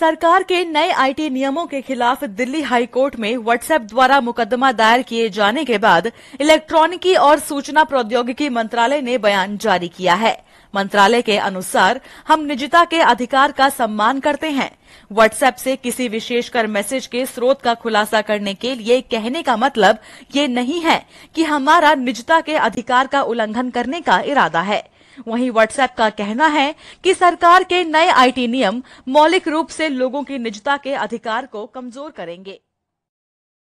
सरकार के नए आईटी नियमों के खिलाफ दिल्ली हाई कोर्ट में व्हाट्सएप द्वारा मुकदमा दायर किए जाने के बाद इलेक्ट्रॉनिकी और सूचना प्रौद्योगिकी मंत्रालय ने बयान जारी किया है मंत्रालय के अनुसार हम निजता के अधिकार का सम्मान करते हैं व्हाट्सएप से किसी विशेषकर मैसेज के स्रोत का खुलासा करने के लिए कहने का मतलब ये नहीं है कि हमारा निजता के अधिकार का उल्लंघन करने का इरादा है वहीं व्हाट्सएप का कहना है कि सरकार के नए आईटी नियम मौलिक रूप से लोगों की निजता के अधिकार को कमजोर करेंगे